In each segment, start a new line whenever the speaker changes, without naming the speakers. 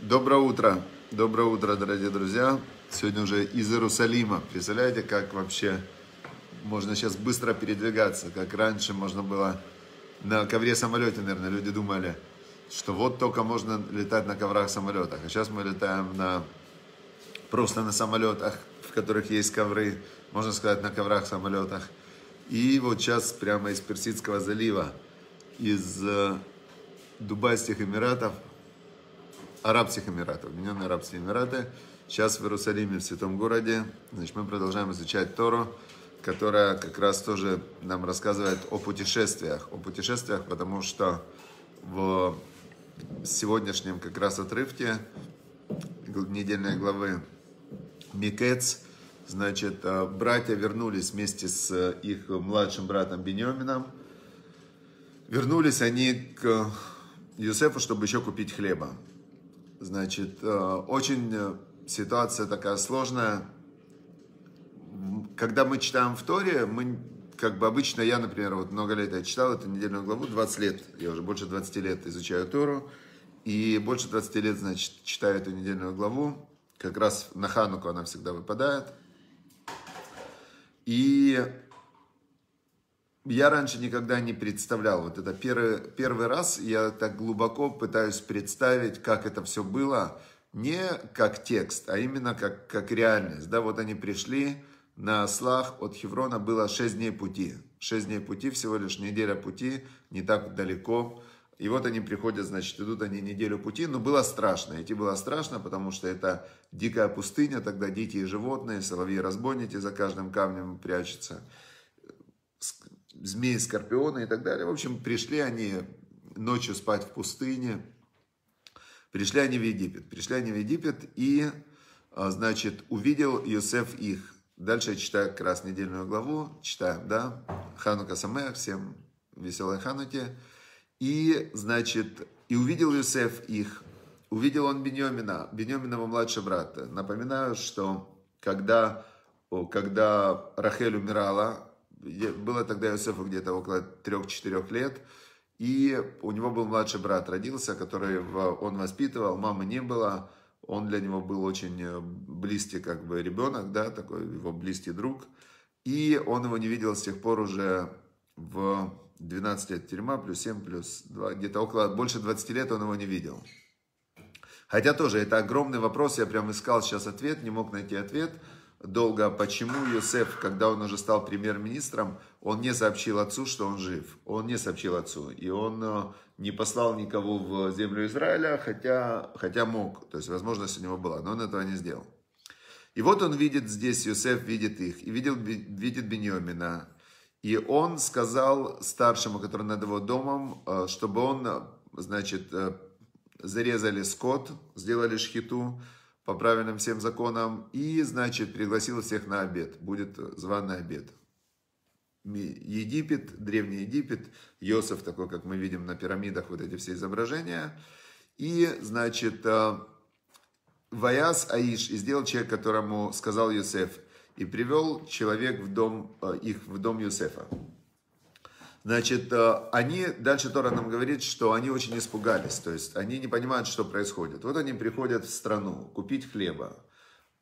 Доброе утро. Доброе утро, дорогие друзья. Сегодня уже из Иерусалима. Представляете, как вообще можно сейчас быстро передвигаться, как раньше можно было на ковре самолете, наверное, люди думали, что вот только можно летать на коврах самолетах. А сейчас мы летаем на просто на самолетах, в которых есть ковры, можно сказать, на коврах самолетах. И вот сейчас прямо из Персидского залива, из э, Дубайских Эмиратов Арабских Эмиратов, Объединенные Арабские Эмираты. Сейчас в Иерусалиме, в Святом Городе. Значит, мы продолжаем изучать Тору, которая как раз тоже нам рассказывает о путешествиях. О путешествиях, потому что в сегодняшнем как раз отрывке недельной главы Микец, значит, э, братья вернулись вместе с э, их младшим братом Бенемином. Вернулись они к Юсефу, э, чтобы еще купить хлеба. Значит, э, очень э, ситуация такая сложная. Когда мы читаем в Торе, мы, как бы обычно, я, например, вот много лет я читал эту недельную главу, 20 лет, я уже больше 20 лет изучаю Тору, и больше 20 лет, значит, читаю эту недельную главу, как раз на Хануку она всегда выпадает. И я раньше никогда не представлял. Вот это первый, первый раз я так глубоко пытаюсь представить, как это все было. Не как текст, а именно как, как реальность. Да, вот они пришли на ослах от Хеврона было 6 дней пути. 6 дней пути, всего лишь неделя пути, не так далеко. И вот они приходят, значит, идут они неделю пути, но было страшно. Идти было страшно, потому что это дикая пустыня, тогда дикие животные, соловьи-разбойники за каждым камнем прячутся змеи, скорпионы и так далее. В общем, пришли они ночью спать в пустыне, пришли они в Египет, пришли они в Египет и, а, значит, увидел Юсеф их. Дальше я читаю как раз недельную главу, читаем, да, Ханука Самех, всем веселой Хануки. И, значит, и увидел Юсеф их, увидел он Бенемина, Бенеминова младшего брата. Напоминаю, что когда, когда Рахель умирала, было тогда Иосифу где-то около 3-4 лет, и у него был младший брат родился, который он воспитывал, мамы не было, он для него был очень э, близкий как бы ребенок, да, такой его близкий друг, и он его не видел с тех пор уже в 12 лет тюрьма, плюс 7, плюс 2, где-то около, больше 20 лет он его не видел. Хотя тоже это огромный вопрос, я прям искал сейчас ответ, не мог найти ответ, долго, а почему Юсеф, когда он уже стал премьер-министром, он не сообщил отцу, что он жив. Он не сообщил отцу. И он э, не послал никого в землю Израиля, хотя, хотя мог. То есть возможность у него была, но он этого не сделал. И вот он видит здесь, Юсеф видит их, и видел, видит Беньомина. И он сказал старшему, который над его домом, э, чтобы он, э, значит, зарезали скот, сделали шхиту, по правильным всем законам. И, значит, пригласил всех на обед. Будет званый обед. Египет, Древний Египет, Йосиф, такой, как мы видим на пирамидах, вот эти все изображения. И, значит, э, Ваяс Аиш, и сделал человек, которому сказал Юсеф, и привел человек в дом, э, их в дом Юсефа. Значит, э, они, дальше Тора нам говорит, что они очень испугались, то есть они не понимают, что происходит. Вот они приходят в страну купить хлеба.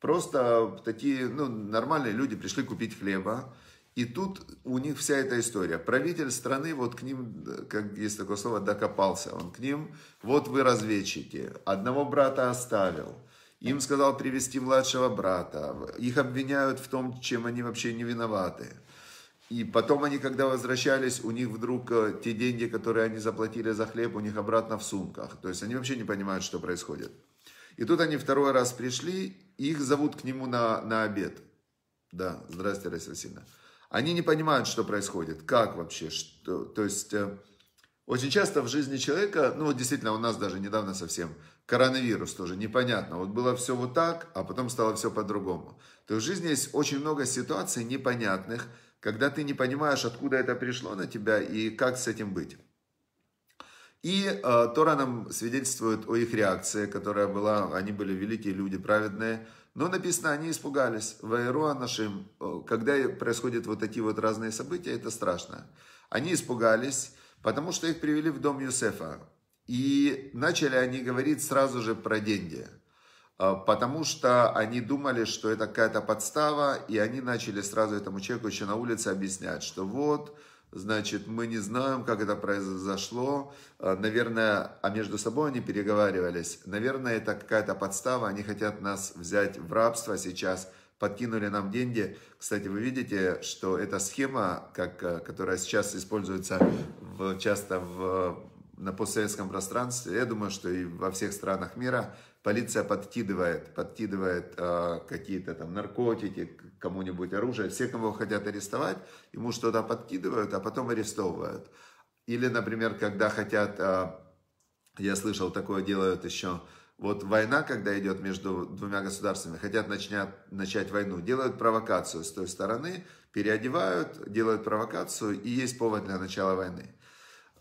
Просто такие, ну, нормальные люди пришли купить хлеба, и тут у них вся эта история. Правитель страны вот к ним, как есть такое слово, докопался. Он к ним, вот вы разведчики, одного брата оставил, им сказал привести младшего брата, их обвиняют в том, чем они вообще не виноваты. И потом они, когда возвращались, у них вдруг э, те деньги, которые они заплатили за хлеб, у них обратно в сумках. То есть они вообще не понимают, что происходит. И тут они второй раз пришли, их зовут к нему на, на обед. Да, здрасте, Раиса Васильевна. Они не понимают, что происходит, как вообще, что, то есть... Э, очень часто в жизни человека, ну вот действительно у нас даже недавно совсем, коронавирус тоже, непонятно. Вот было все вот так, а потом стало все по-другому. То есть в жизни есть очень много ситуаций непонятных, когда ты не понимаешь, откуда это пришло на тебя и как с этим быть. И э, Тора нам свидетельствует о их реакции, которая была, они были великие люди, праведные, но написано, они испугались. Вайруа нашим, когда происходят вот такие вот разные события, это страшно. Они испугались, потому что их привели в дом Юсефа. И начали они говорить сразу же про деньги. А, потому что они думали, что это какая-то подстава, и они начали сразу этому человеку еще на улице объяснять, что вот, значит, мы не знаем, как это произошло, а, наверное, а между собой они переговаривались, наверное, это какая-то подстава, они хотят нас взять в рабство сейчас, подкинули нам деньги. Кстати, вы видите, что эта схема, как, а, которая сейчас используется в, часто в, на постсоветском пространстве, я думаю, что и во всех странах мира, полиция подкидывает, подкидывает э, какие-то там наркотики, кому-нибудь оружие, все, кого хотят арестовать, ему что-то подкидывают, а потом арестовывают. Или, например, когда хотят, э, я слышал, такое делают еще, вот война, когда идет между двумя государствами, хотят начнят, начать войну, делают провокацию с той стороны, переодевают, делают провокацию, и есть повод для начала войны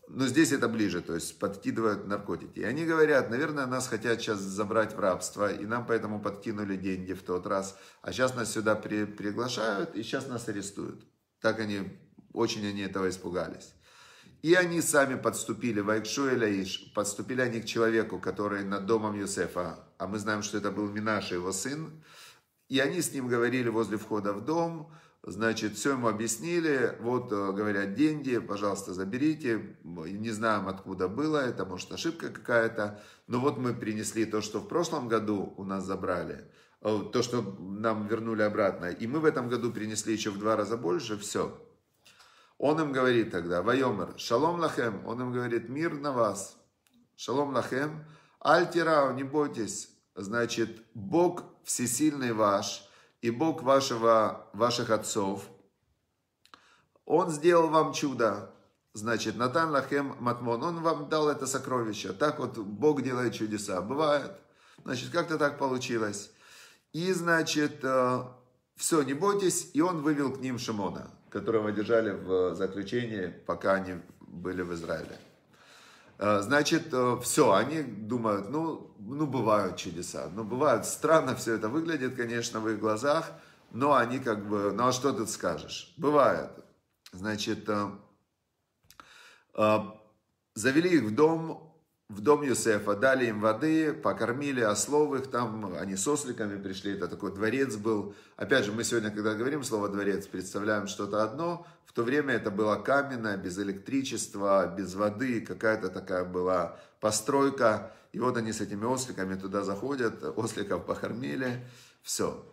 но здесь это ближе, то есть подкидывают наркотики. И они говорят, наверное, нас хотят сейчас забрать в рабство, и нам поэтому подкинули деньги в тот раз, а сейчас нас сюда при, приглашают, и сейчас нас арестуют. Так они, очень они этого испугались. И они сами подступили, Вайкшуэля, и подступили они к человеку, который над домом Юсефа, а мы знаем, что это был Минаш, его сын, и они с ним говорили возле входа в дом, Значит, все ему объяснили, вот, э, говорят, деньги, пожалуйста, заберите, не знаем, откуда было, это, может, ошибка какая-то, но вот мы принесли то, что в прошлом году у нас забрали, э, то, что нам вернули обратно, и мы в этом году принесли еще в два раза больше, все. Он им говорит тогда, Вайомер, шалом лахем, он им говорит, мир на вас, шалом лахем, альтирау, не бойтесь, значит, Бог всесильный ваш – и Бог вашего, ваших отцов, он сделал вам чудо. Значит, Натан Лахем Матмон, он вам дал это сокровище. Так вот Бог делает чудеса. Бывает. Значит, как-то так получилось. И, значит, э, все, не бойтесь. И он вывел к ним Шимона, которого держали в заключении, пока они были в Израиле. Э, значит, э, все, они думают, ну, ну, бывают чудеса. Ну, бывают странно все это выглядит, конечно, в их глазах, но они как бы, ну, а что тут скажешь? Бывает. Значит, э, завели их в дом, в дом Юсефа, дали им воды, покормили ослов а их, там они с осликами пришли, это такой дворец был. Опять же, мы сегодня, когда говорим слово «дворец», представляем что-то одно, в то время это было каменное, без электричества, без воды, какая-то такая была постройка. И вот они с этими осликами туда заходят, осликов покормили, все.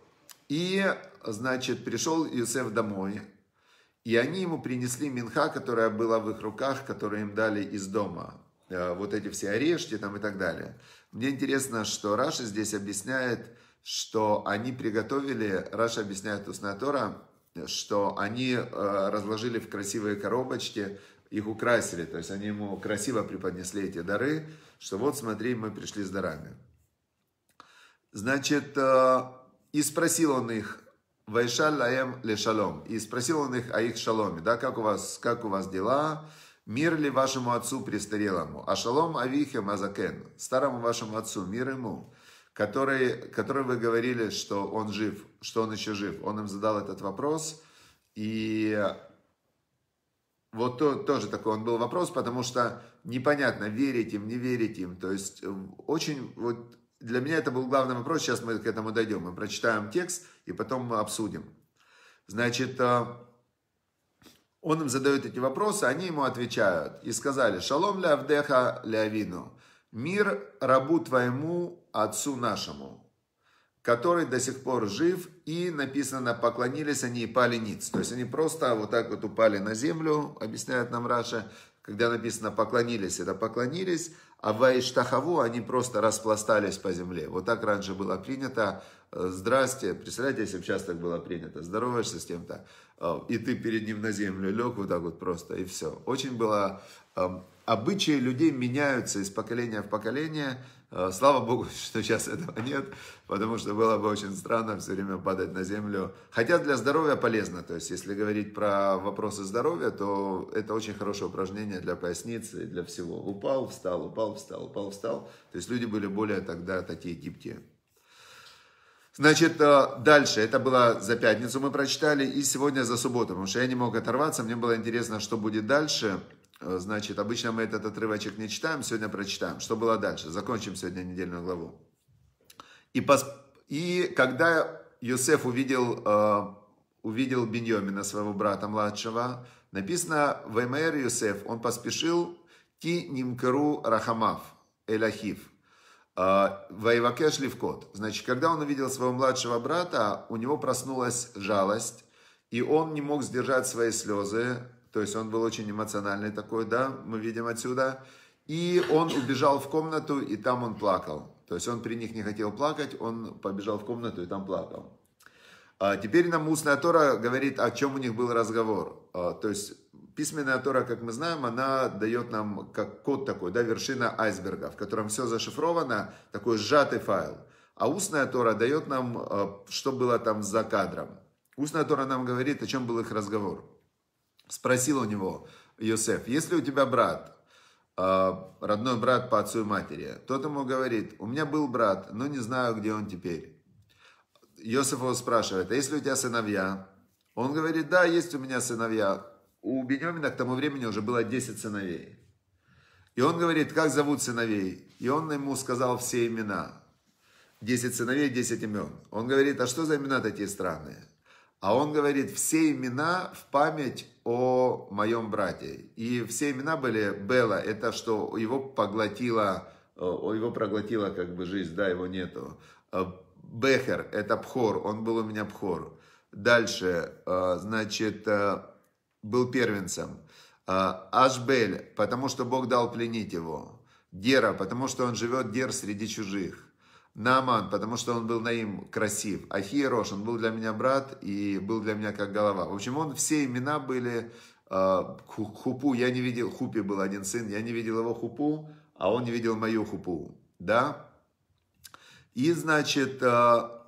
И, значит, пришел Юсеф домой, и они ему принесли минха, которая была в их руках, которую им дали из дома. Э, вот эти все орешки там и так далее. Мне интересно, что Раша здесь объясняет, что они приготовили, Раша объясняет Уснатора, что они э, разложили в красивые коробочки, их украсили, то есть они ему красиво преподнесли эти дары, что вот смотри, мы пришли с дарами. Значит, э, и спросил он их, Вайшаль лаем лешалом, И спросил он их о их шаломе, да, как у вас, как у вас дела, Мир ли вашему отцу престарелому? ашалом авихе мазакен, старому вашему отцу, мир ему, который, который вы говорили, что он жив, что он еще жив. Он им задал этот вопрос, и вот то, тоже такой он был вопрос, потому что непонятно, верить им, не верить им. То есть э, очень, вот для меня это был главный вопрос, сейчас мы к этому дойдем. Мы прочитаем текст и потом мы обсудим. Значит, э, он им задает эти вопросы, они ему отвечают. И сказали, шалом ля авдеха лявину, мир рабу твоему, отцу нашему, который до сих пор жив, и написано, поклонились они и пали ниц. То есть они просто вот так вот упали на землю, объясняет нам Раша, когда написано поклонились, это поклонились, а в Айштахаву они просто распластались по земле. Вот так раньше было принято. Э, Здрасте. Представляете, если бы сейчас так было принято. Здороваешься с кем-то. Э, и ты перед ним на землю лег вот так вот просто, и все. Очень было... Э, обычаи людей меняются из поколения в поколение. Э, слава Богу, что сейчас этого нет, потому что было бы очень странно все время падать на землю. Хотя для здоровья полезно. То есть, если говорить про вопросы здоровья, то это очень хорошее упражнение для поясницы и для всего. Упал, встал, упал, встал, упал, встал. То есть, люди были более тогда такие гибкие. Значит, э, дальше. Это было за пятницу мы прочитали и сегодня за субботу, потому что я не мог оторваться, мне было интересно, что будет дальше. Э, значит, обычно мы этот отрывочек не читаем, сегодня прочитаем. Что было дальше? Закончим сегодня недельную главу. И, пос... и когда Юсеф увидел, э, увидел Беньомина, своего брата младшего, написано «Вемер Юсеф, он поспешил ки нимкеру рахамав, элахив». А, Вайвакеш Левкот. Значит, когда он увидел своего младшего брата, у него проснулась жалость, и он не мог сдержать свои слезы, то есть он был очень эмоциональный такой, да, мы видим отсюда. И он убежал в комнату, и там он плакал. То есть он при них не хотел плакать, он побежал в комнату и там плакал. А Теперь нам устная Тора говорит, о чем у них был разговор. А, то есть Письменная Тора, как мы знаем, она дает нам как код такой, да, вершина айсберга, в котором все зашифровано, такой сжатый файл. А устная Тора дает нам, э, что было там за кадром. Устная Тора нам говорит, о чем был их разговор. Спросил у него Йосеф, есть ли у тебя брат, э, родной брат по отцу и матери, тот ему говорит, у меня был брат, но не знаю, где он теперь. Йосеф его спрашивает, а ли у тебя сыновья? Он говорит, да, есть у меня сыновья у Бенемина к тому времени уже было 10 сыновей. И он говорит, как зовут сыновей? И он ему сказал все имена. 10 сыновей, 10 имен. Он говорит, а что за имена такие странные? А он говорит, все имена в память о моем брате. И все имена были Белла, это что его поглотила, э, его проглотила как бы жизнь, да, его нету. Э, Бехер, это Пхор, он был у меня Пхор. Дальше, э, значит, был первенцем. Ашбель, потому что Бог дал пленить его. Гера, потому что он живет Гер среди чужих. Наман, потому что он был Наим красив. Ахиерош, он был для меня брат и был для меня как голова. В общем, он, все имена были а, Хупу, я не видел, Хупи был один сын, я не видел его Хупу, а он не видел мою Хупу, да? И, значит, а,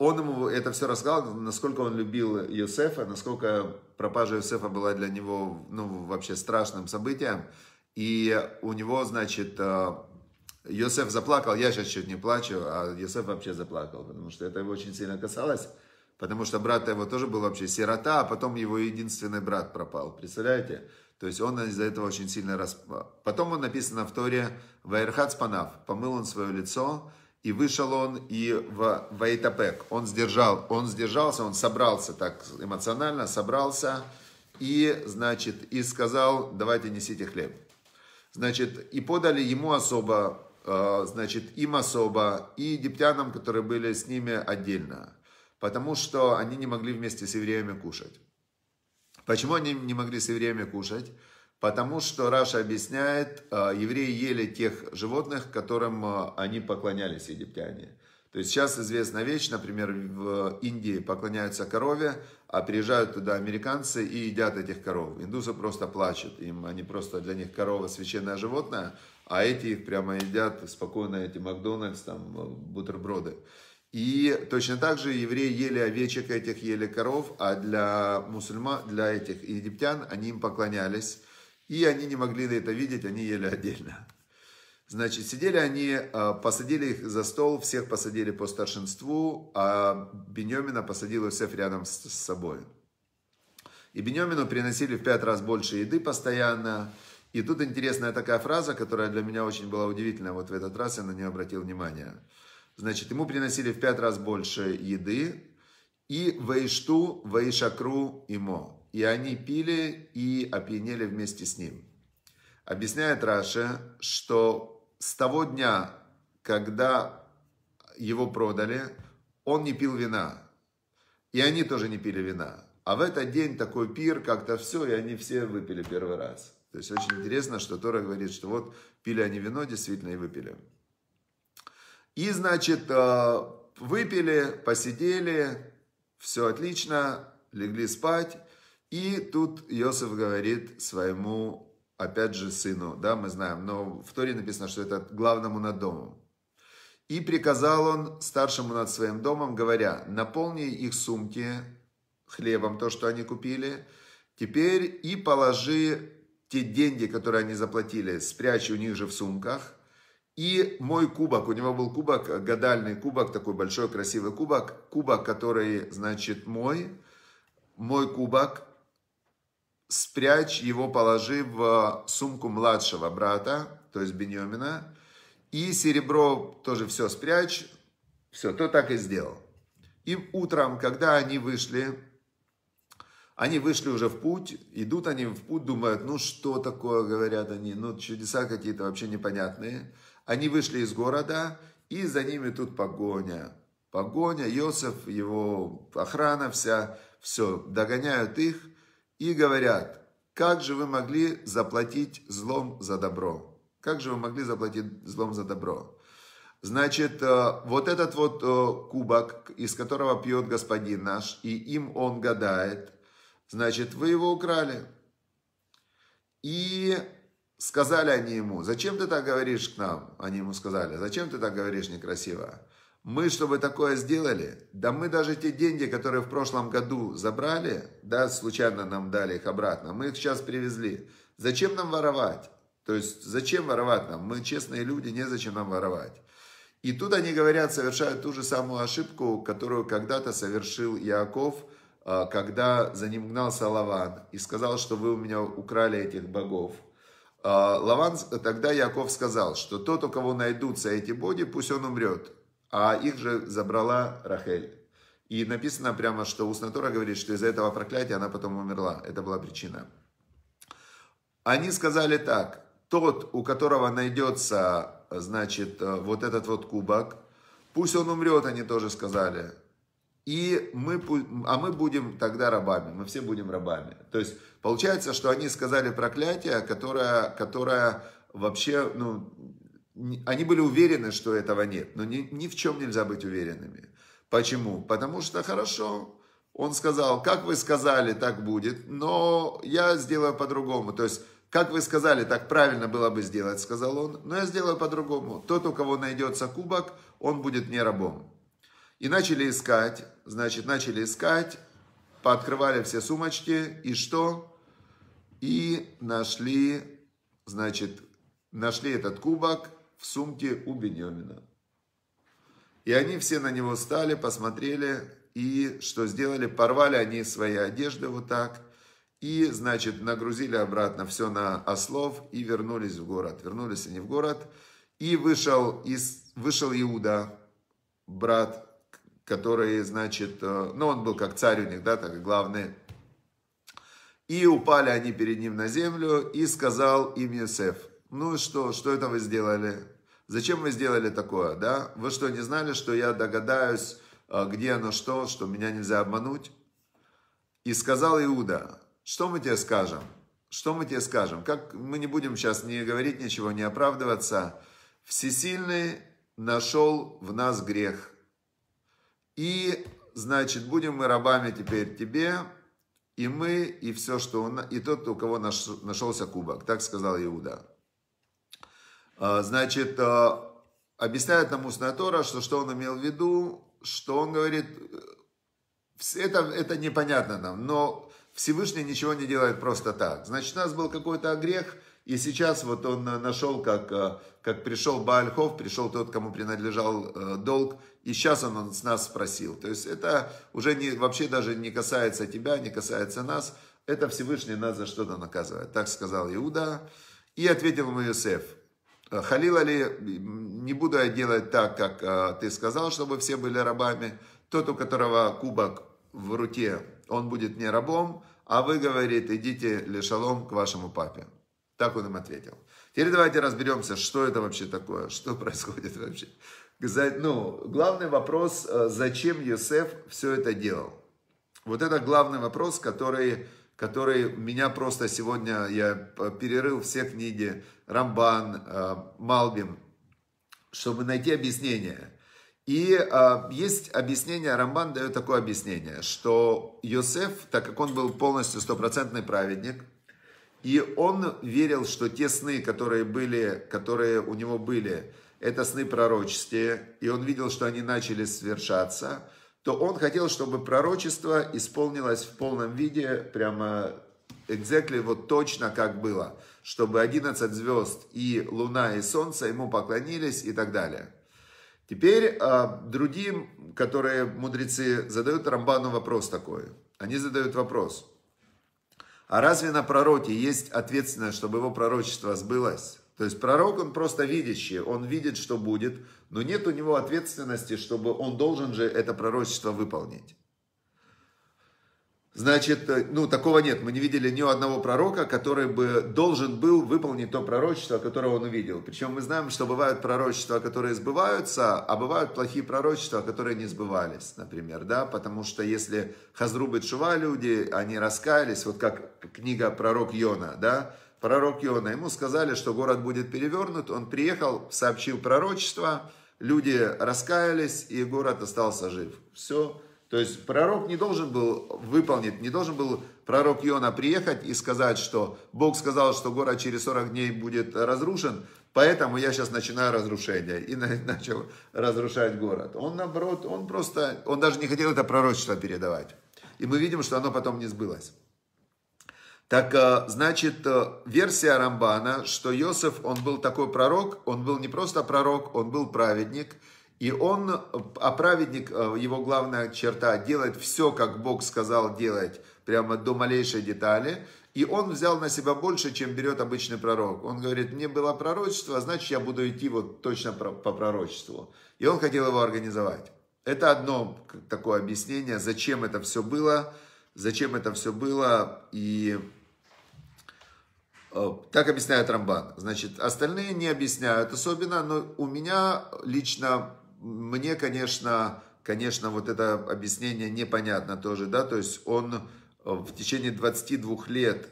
он ему это все рассказал, насколько он любил Юсефа, насколько пропажа Юсефа была для него, ну, вообще страшным событием. И у него, значит, Йосеф э, заплакал, я сейчас чуть не плачу, а Йосеф вообще заплакал, потому что это его очень сильно касалось, потому что брат его тоже был вообще сирота, а потом его единственный брат пропал, представляете? То есть он из-за этого очень сильно расп... Потом он написано в Торе «Ваерхат спанав», «Помыл он свое лицо», и вышел он и в Вайтапек. Он, сдержал, он сдержался, он собрался так эмоционально, собрался. И, значит, и сказал, давайте несите хлеб. Значит, и подали ему особо, э, значит, им особо, и египтянам, которые были с ними отдельно. Потому что они не могли вместе с евреями кушать. Почему они не могли с евреями кушать? Потому что Раша объясняет, э, евреи ели тех животных, которым э, они поклонялись, египтяне. То есть сейчас известна вещь, например, в Индии поклоняются корове, а приезжают туда американцы и едят этих коров. Индусы просто плачут, им они просто для них корова священное животное, а эти их прямо едят спокойно, эти Макдональдс, там э, бутерброды. И точно так же евреи ели овечек этих, ели коров, а для мусульман, для этих египтян они им поклонялись и они не могли это видеть, они ели отдельно. Значит, сидели они, а, посадили их за стол, всех посадили по старшинству, а Бенемина посадил всех рядом с, собой. И Бенемину приносили в пять раз больше еды постоянно. И тут интересная такая фраза, которая для меня очень была удивительна, вот в этот раз я на нее обратил внимание. Значит, ему приносили в пять раз больше еды, и вейшту, вейшакру имо и они пили и опьянели вместе с ним. Объясняет Раша, что с того дня, когда его продали, он не пил вина. И они тоже не пили вина. А в этот день такой пир, как-то все, и они все выпили первый раз. То есть очень интересно, что Тора говорит, что вот пили они вино, действительно, и выпили. И, значит, э, выпили, посидели, все отлично, легли спать. И тут Иосиф говорит своему, опять же, сыну, да, мы знаем, но в Торе написано, что это главному над домом. И приказал он старшему над своим домом, говоря, наполни их сумки хлебом, то, что они купили, теперь и положи те деньги, которые они заплатили, спрячь у них же в сумках. И мой кубок, у него был кубок, гадальный кубок, такой большой красивый кубок, кубок, который, значит, мой, мой кубок, спрячь его, положи в э, сумку младшего брата, то есть Беньомина, и серебро тоже все спрячь. Все, то так и сделал. И утром, когда они вышли, они вышли уже в путь, идут они в путь, думают, ну что такое, говорят они, ну чудеса какие-то вообще непонятные. Они вышли из города, и за ними тут погоня. Погоня, Йосеф, его охрана вся, все, догоняют их – и говорят, как же вы могли заплатить злом за добро? Как же вы могли заплатить злом за добро? Значит, э, вот этот вот э, кубок, из которого пьет господин наш, и им он гадает, значит, вы его украли. И сказали они ему, зачем ты так говоришь к нам? Они ему сказали, зачем ты так говоришь некрасиво? Мы, чтобы такое сделали, да мы даже те деньги, которые в прошлом году забрали, да, случайно нам дали их обратно, мы их сейчас привезли. Зачем нам воровать? То есть, зачем воровать нам? Мы честные люди, незачем нам воровать. И тут они говорят, совершают ту же самую ошибку, которую когда-то совершил Иаков, а, когда за ним гнался Лаван и сказал, что вы у меня украли этих богов. А, Лаван, тогда Яков сказал, что тот, у кого найдутся эти боги, пусть он умрет а их же забрала Рахель. И написано прямо, что Уснатора говорит, что из-за этого проклятия она потом умерла. Это была причина. Они сказали так, тот, у которого найдется, значит, э, вот этот вот кубок, пусть он умрет, они тоже сказали. И мы, а мы будем тогда рабами, мы все будем рабами. То есть получается, что они сказали проклятие, которое, которое вообще, ну, они были уверены, что этого нет, но ни, ни в чем нельзя быть уверенными. Почему? Потому что хорошо, он сказал, как вы сказали, так будет, но я сделаю по-другому. То есть, как вы сказали, так правильно было бы сделать, сказал он, но я сделаю по-другому. Тот, у кого найдется кубок, он будет не рабом. И начали искать, значит, начали искать, пооткрывали все сумочки, и что? И нашли, значит, нашли этот кубок, в сумке у Бенемина. И они все на него стали, посмотрели, и что сделали? Порвали они свои одежды вот так, и, значит, нагрузили обратно все на ослов и вернулись в город. Вернулись они в город, и вышел, из, вышел Иуда, брат, который, значит, э, ну, он был как царь у них, да, так главный. И упали они перед ним на землю, и сказал им Юсеф, ну что, что это вы сделали? Зачем вы сделали такое, да? Вы что, не знали, что я догадаюсь, э, где оно что, что меня нельзя обмануть? И сказал Иуда, что мы тебе скажем? Что мы тебе скажем? Как мы не будем сейчас не говорить ничего, не оправдываться. Всесильный нашел в нас грех. И, значит, будем мы рабами теперь тебе, и мы, и все, что он, и тот, у кого наш, нашелся кубок. Так сказал Иуда. А, значит, а, объясняет нам устная Тора, что, что он имел в виду, что он говорит, это, это непонятно нам, но Всевышний ничего не делает просто так. Значит, у нас был какой-то грех, и сейчас вот он нашел, как, а, как пришел Баальхов, пришел тот, кому принадлежал э, долг, и сейчас он с нас спросил. То есть это уже не, вообще даже не касается тебя, не касается нас, это Всевышний нас за что-то наказывает. Так сказал Иуда, и ответил ему Иосиф – Халил Али, не буду я делать так, как а, ты сказал, чтобы все были рабами. Тот, у которого кубок в руке, он будет не рабом, а вы, говорит, идите лешалом к вашему папе. Так он им ответил. Теперь давайте разберемся, что это вообще такое, что происходит вообще. Ну, главный вопрос, а, зачем Юсеф все это делал? Вот это главный вопрос, который который меня просто сегодня, я перерыл все книги, Рамбан, э, Малбим, чтобы найти объяснение. И э, есть объяснение, Рамбан дает такое объяснение, что Йосеф, так как он был полностью стопроцентный праведник, и он верил, что те сны, которые были, которые у него были, это сны пророческие, и он видел, что они начали свершаться – то он хотел, чтобы пророчество исполнилось в полном виде, прямо exactly вот точно как было, чтобы 11 звезд и луна и солнце ему поклонились и так далее. Теперь а, другим, которые мудрецы задают Рамбану вопрос такой. Они задают вопрос. А разве на пророке есть ответственность, чтобы его пророчество сбылось? То есть пророк, он просто видящий, он видит, что будет, но нет у него ответственности, чтобы он должен же это пророчество выполнить. Значит, э, ну, такого нет. Мы не видели ни у одного пророка, который бы должен был выполнить то пророчество, которое он увидел. Причем мы знаем, что бывают пророчества, которые сбываются, а бывают плохие пророчества, которые не сбывались, например, да, потому что если Хазрубы Чува люди, они раскаялись, вот как книга пророк Йона, да, пророк Йона. ему сказали, что город будет перевернут. Он приехал, сообщил пророчество, люди раскаялись, и город остался жив. Все. То есть пророк не должен был выполнить, не должен был пророк Йона приехать и сказать, что Бог сказал, что город через 40 дней будет разрушен, поэтому я сейчас начинаю разрушение. И начал разрушать город. Он, наоборот, он просто, он даже не хотел это пророчество передавать. И мы видим, что оно потом не сбылось. Так, э, значит, э, версия Рамбана, что Иосиф, он был такой пророк, он был не просто пророк, он был праведник, и он, э, а праведник, его главная черта, делать все, как Бог сказал делать, прямо до малейшей детали, и он взял на себя больше, чем берет обычный пророк. Он говорит, мне было пророчество, а значит, я буду идти вот точно по пророчеству. И он хотел его организовать. Это одно такое объяснение, зачем это все было, зачем это все было, и Э, так объясняет Рамбан. Значит, остальные не объясняют особенно, но у меня лично, мне, конечно, конечно, вот это объяснение непонятно тоже, да, то есть он э, в течение 22 лет,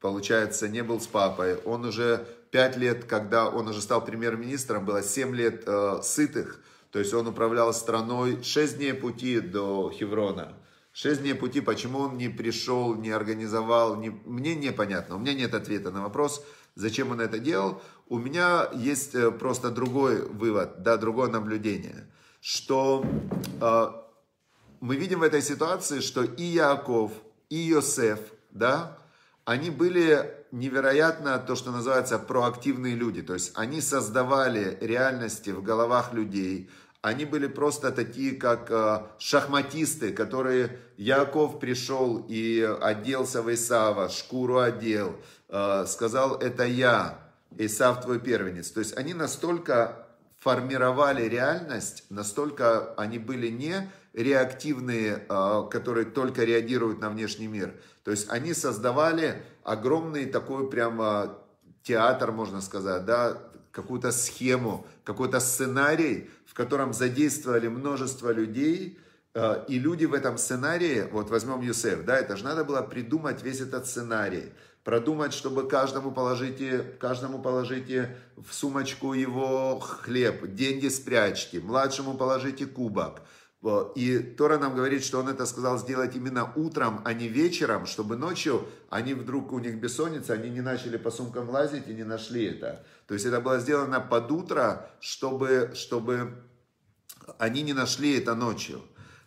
получается, не был с папой, он уже 5 лет, когда он уже стал премьер-министром, было 7 лет э, сытых, то есть он управлял страной 6 дней пути до Хеврона, Шесть дней пути, почему он не пришел, не организовал, не... мне непонятно. У меня нет ответа на вопрос, зачем он это делал. У меня есть э, просто другой вывод, да, другое наблюдение, что э, мы видим в этой ситуации, что и Яков, и Йосеф, да, они были невероятно то, что называется проактивные люди. То есть они создавали реальности в головах людей – они были просто такие, как э, шахматисты, которые Яков пришел и оделся в Исава, шкуру одел, э, сказал, это я, Исав твой первенец. То есть они настолько формировали реальность, настолько они были не реактивные, э, которые только реагируют на внешний мир. То есть они создавали огромный такой прямо театр, можно сказать, да, какую-то схему, какой-то сценарий, в котором задействовали множество людей, э, и люди в этом сценарии, вот возьмем Юсеф, да, это же надо было придумать весь этот сценарий, продумать, чтобы каждому положите, каждому положите в сумочку его хлеб, деньги спрячьте, младшему положите кубок. И Тора нам говорит, что он это сказал сделать именно утром, а не вечером, чтобы ночью они вдруг, у них бессонница, они не начали по сумкам лазить и не нашли это. То есть это было сделано под утро, чтобы, чтобы они не нашли это ночью.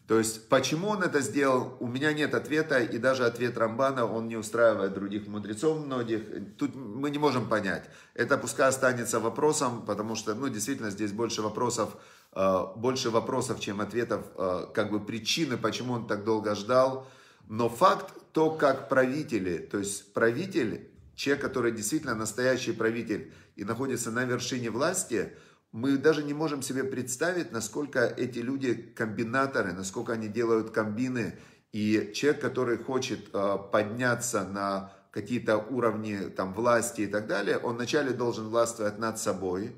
То есть, почему он это сделал, у меня нет ответа, и даже ответ Рамбана, он не устраивает других мудрецов многих. Тут мы не можем понять. Это пускай останется вопросом, потому что, ну, действительно, здесь больше вопросов, э, больше вопросов, чем ответов, э, как бы причины, почему он так долго ждал. Но факт, то, как правители, то есть правитель человек, который действительно настоящий правитель и находится на вершине власти, мы даже не можем себе представить, насколько эти люди комбинаторы, насколько они делают комбины. И человек, который хочет а, подняться на какие-то уровни там, власти и так далее, он вначале должен властвовать над собой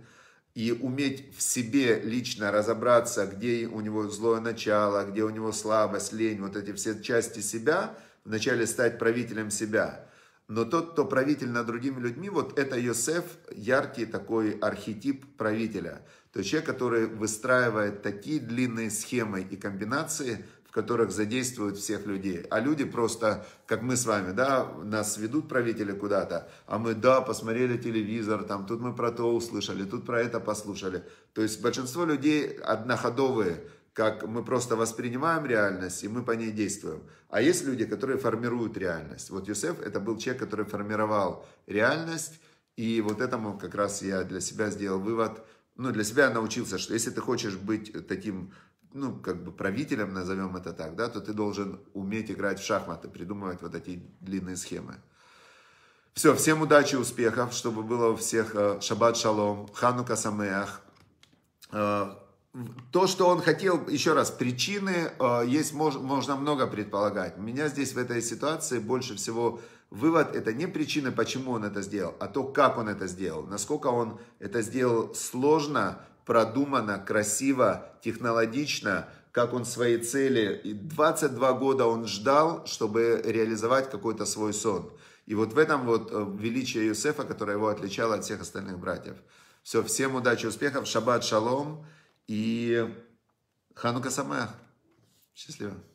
и уметь в себе лично разобраться, где у него злое начало, где у него слабость, лень, вот эти все части себя, вначале стать правителем себя – но тот, кто правитель над другими людьми, вот это Йосеф, яркий такой архетип правителя. То есть человек, который выстраивает такие длинные схемы и комбинации, в которых задействуют всех людей. А люди просто, как мы с вами, да, нас ведут правители куда-то, а мы, да, посмотрели телевизор, там, тут мы про то услышали, тут про это послушали. То есть большинство людей одноходовые, как мы просто воспринимаем реальность, и мы по ней действуем. А есть люди, которые формируют реальность. Вот Юсеф – это был человек, который формировал реальность, и вот этому как раз я для себя сделал вывод, ну, для себя научился, что если ты хочешь быть таким, ну, как бы правителем, назовем это так, да, то ты должен уметь играть в шахматы, придумывать вот эти длинные схемы. Все, всем удачи, успехов, чтобы было у всех э, шаббат шалом, ханука самеях, э, то, что он хотел, еще раз, причины, э, есть можно можно много предполагать. меня здесь в этой ситуации больше всего вывод, это не причина, почему он это сделал, а то, как он это сделал. Насколько он это сделал сложно, продуманно, красиво, технологично, как он свои цели. И 22 года он ждал, чтобы реализовать какой-то свой сон. И вот в этом вот э, величие Юсефа, которое его отличало от всех остальных братьев. Все, всем удачи, успехов, шаббат, шалом. И Ханука самая Счастливо.